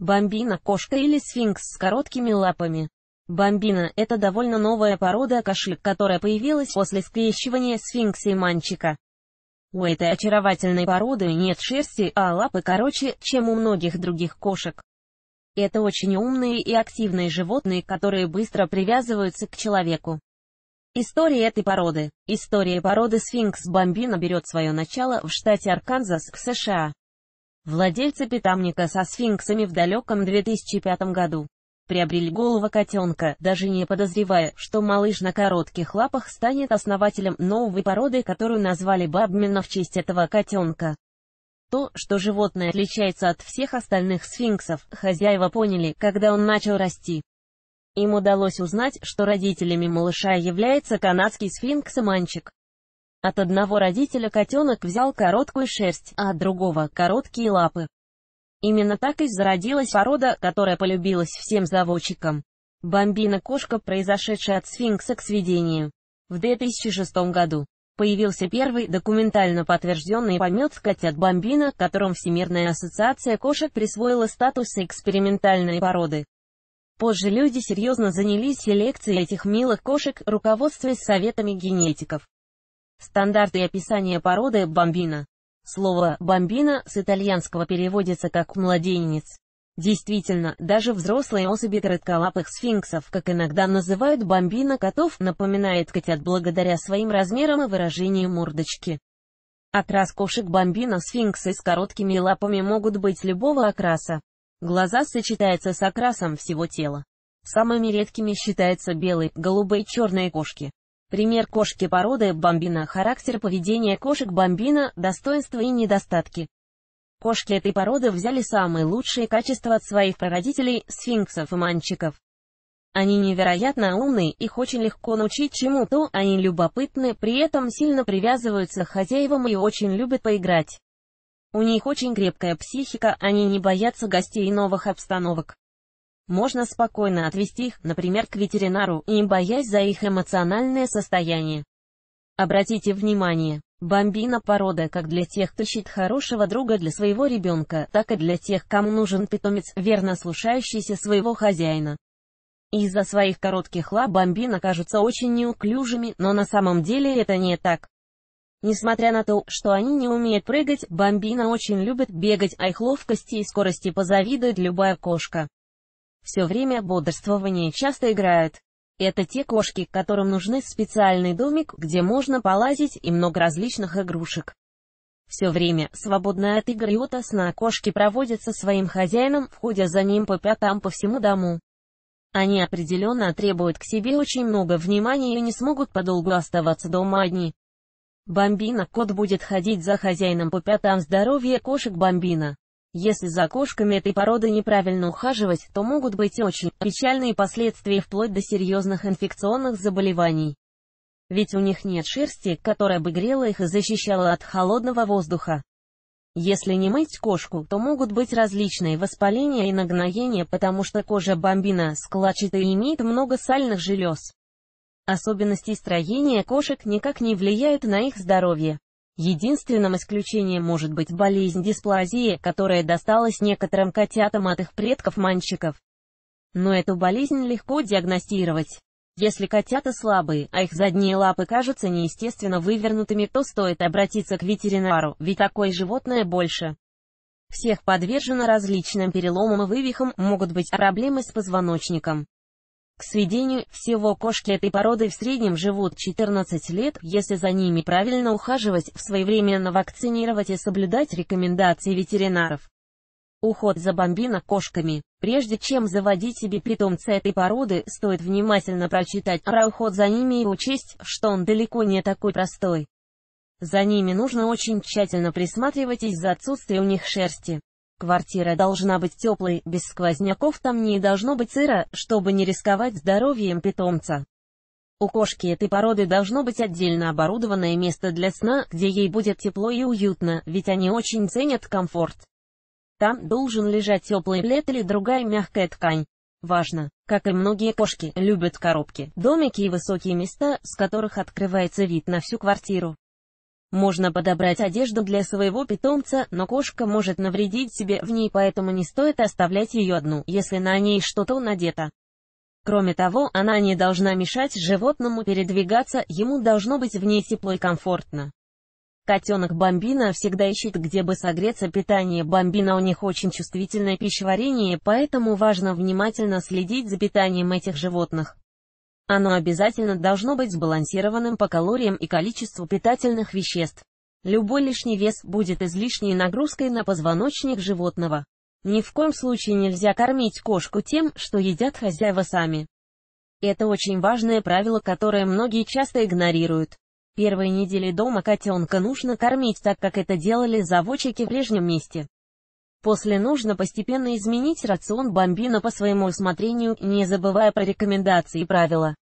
Бомбина – кошка или сфинкс с короткими лапами. Бомбина – это довольно новая порода кошек, которая появилась после скрещивания сфинкса и манчика. У этой очаровательной породы нет шерсти, а лапы короче, чем у многих других кошек. Это очень умные и активные животные, которые быстро привязываются к человеку. История этой породы. История породы сфинкс бомбина берет свое начало в штате Арканзас, США. Владельцы питомника со сфинксами в далеком 2005 году приобрели голого котенка, даже не подозревая, что малыш на коротких лапах станет основателем новой породы, которую назвали Бабмина в честь этого котенка. То, что животное отличается от всех остальных сфинксов, хозяева поняли, когда он начал расти. Им удалось узнать, что родителями малыша является канадский сфинкс Манчик. От одного родителя котенок взял короткую шерсть, а от другого – короткие лапы. Именно так и зародилась порода, которая полюбилась всем заводчикам. Бомбина-кошка, произошедшая от сфинкса к сведению. В 2006 году появился первый документально подтвержденный помет котят бомбина, которым Всемирная ассоциация кошек присвоила статус экспериментальной породы. Позже люди серьезно занялись селекцией этих милых кошек, руководствуясь советами генетиков. Стандарты описания породы бомбина. Слово «бомбина» с итальянского переводится как «младенец». Действительно, даже взрослые особи коротколапых сфинксов, как иногда называют бомбина котов, напоминает котят благодаря своим размерам и выражению мордочки. Окрас кошек бомбина сфинксы с короткими лапами могут быть любого окраса. Глаза сочетаются с окрасом всего тела. Самыми редкими считаются белые, голубые черные кошки. Пример кошки породы бомбина, характер поведения кошек бомбина, достоинства и недостатки. Кошки этой породы взяли самые лучшие качества от своих прародителей, сфинксов и манчиков. Они невероятно умны, их очень легко научить чему-то, они любопытны, при этом сильно привязываются к хозяевам и очень любят поиграть. У них очень крепкая психика, они не боятся гостей и новых обстановок. Можно спокойно отвести их, например, к ветеринару, не боясь за их эмоциональное состояние. Обратите внимание, бомбина порода как для тех, кто ищет хорошего друга для своего ребенка, так и для тех, кому нужен питомец, верно слушающийся своего хозяина. Из-за своих коротких лап бомбина кажутся очень неуклюжими, но на самом деле это не так. Несмотря на то, что они не умеют прыгать, бомбина очень любит бегать, а их ловкости и скорости позавидует любая кошка. Все время бодрствования часто играют. Это те кошки, которым нужны специальный домик, где можно полазить и много различных игрушек. Все время, свободное от игр и от сна, кошки проводят своим хозяином, входя за ним по пятам по всему дому. Они определенно требуют к себе очень много внимания и не смогут подолгу оставаться дома одни. Бомбина кот будет ходить за хозяином по пятам здоровья кошек бомбина. Если за кошками этой породы неправильно ухаживать, то могут быть очень печальные последствия вплоть до серьезных инфекционных заболеваний. Ведь у них нет шерсти, которая бы грела их и защищала от холодного воздуха. Если не мыть кошку, то могут быть различные воспаления и нагноения, потому что кожа бомбина складчата и имеет много сальных желез. Особенности строения кошек никак не влияют на их здоровье. Единственным исключением может быть болезнь дисплазии, которая досталась некоторым котятам от их предков-манщиков. Но эту болезнь легко диагностировать. Если котята слабые, а их задние лапы кажутся неестественно вывернутыми, то стоит обратиться к ветеринару, ведь такое животное больше. Всех подвержено различным переломам и вывихам, могут быть проблемы с позвоночником. К сведению, всего кошки этой породы в среднем живут 14 лет, если за ними правильно ухаживать, своевременно вакцинировать и соблюдать рекомендации ветеринаров. Уход за бомбино кошками. Прежде чем заводить себе питомца этой породы, стоит внимательно прочитать про уход за ними и учесть, что он далеко не такой простой. За ними нужно очень тщательно присматривать из-за отсутствия у них шерсти. Квартира должна быть теплой, без сквозняков там не должно быть сыро, чтобы не рисковать здоровьем питомца. У кошки этой породы должно быть отдельно оборудованное место для сна, где ей будет тепло и уютно, ведь они очень ценят комфорт. Там должен лежать теплый плед или другая мягкая ткань. Важно, как и многие кошки, любят коробки, домики и высокие места, с которых открывается вид на всю квартиру. Можно подобрать одежду для своего питомца, но кошка может навредить себе в ней, поэтому не стоит оставлять ее одну, если на ней что-то надето. Кроме того, она не должна мешать животному передвигаться, ему должно быть в ней тепло и комфортно. Котенок бомбина всегда ищет где бы согреться питание бомбина, у них очень чувствительное пищеварение, поэтому важно внимательно следить за питанием этих животных. Оно обязательно должно быть сбалансированным по калориям и количеству питательных веществ. Любой лишний вес будет излишней нагрузкой на позвоночник животного. Ни в коем случае нельзя кормить кошку тем, что едят хозяева сами. Это очень важное правило, которое многие часто игнорируют. Первые недели дома котенка нужно кормить так, как это делали заводчики в прежнем месте. После нужно постепенно изменить рацион бомбина по своему усмотрению, не забывая про рекомендации и правила.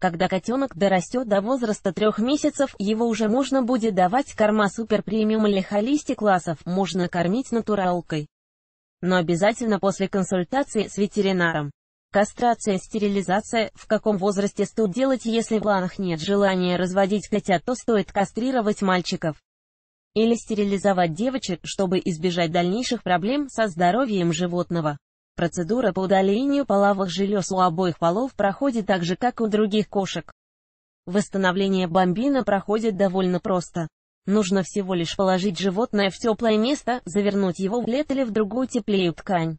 Когда котенок дорастет до возраста трех месяцев, его уже можно будет давать корма супер премиум или холисти классов, можно кормить натуралкой. Но обязательно после консультации с ветеринаром. Кастрация, стерилизация, в каком возрасте стоит делать, если в планах нет желания разводить котят, то стоит кастрировать мальчиков. Или стерилизовать девочек, чтобы избежать дальнейших проблем со здоровьем животного. Процедура по удалению половых желез у обоих полов проходит так же, как у других кошек. Восстановление бомбина проходит довольно просто. Нужно всего лишь положить животное в теплое место, завернуть его в плед или в другую теплею ткань.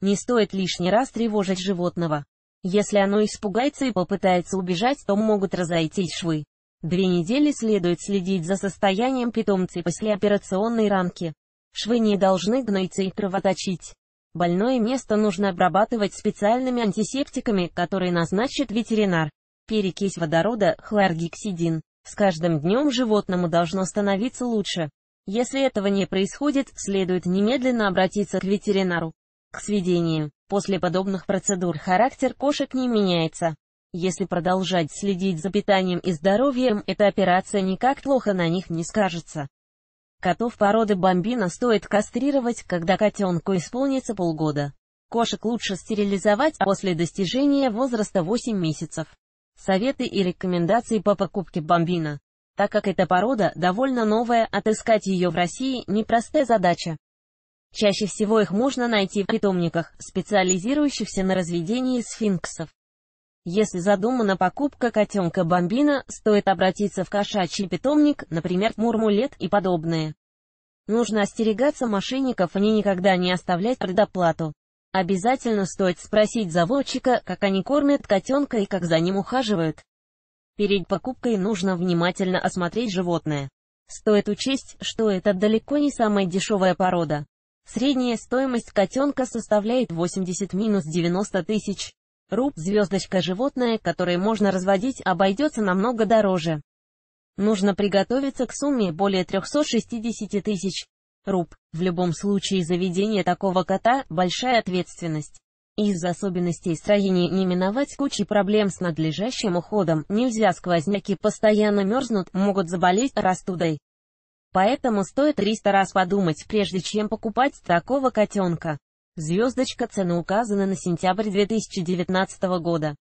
Не стоит лишний раз тревожить животного. Если оно испугается и попытается убежать, то могут разойтись швы. Две недели следует следить за состоянием питомца после операционной ранки. Швы не должны гноиться и кровоточить. Больное место нужно обрабатывать специальными антисептиками, которые назначит ветеринар. Перекись водорода, хлоргексидин. С каждым днем животному должно становиться лучше. Если этого не происходит, следует немедленно обратиться к ветеринару. К сведению, после подобных процедур характер кошек не меняется. Если продолжать следить за питанием и здоровьем, эта операция никак плохо на них не скажется. Котов породы бомбина стоит кастрировать, когда котенку исполнится полгода. Кошек лучше стерилизовать а после достижения возраста 8 месяцев. Советы и рекомендации по покупке бомбина. Так как эта порода довольно новая, отыскать ее в России – непростая задача. Чаще всего их можно найти в питомниках, специализирующихся на разведении сфинксов. Если задумана покупка котенка-бомбина, стоит обратиться в кошачий питомник, например, мурмулет и подобные. Нужно остерегаться мошенников и никогда не оставлять предоплату. Обязательно стоит спросить заводчика, как они кормят котенка и как за ним ухаживают. Перед покупкой нужно внимательно осмотреть животное. Стоит учесть, что это далеко не самая дешевая порода. Средняя стоимость котенка составляет 80-90 тысяч. Руб звездочка животное, которое можно разводить, обойдется намного дороже. Нужно приготовиться к сумме более 360 тысяч руб. В любом случае заведение такого кота – большая ответственность. Из-за особенностей строения не миновать кучи проблем с надлежащим уходом, нельзя сквозняки постоянно мерзнут, могут заболеть растудой. Поэтому стоит 300 раз подумать, прежде чем покупать такого котенка. Звездочка цены указана на сентябрь 2019 года.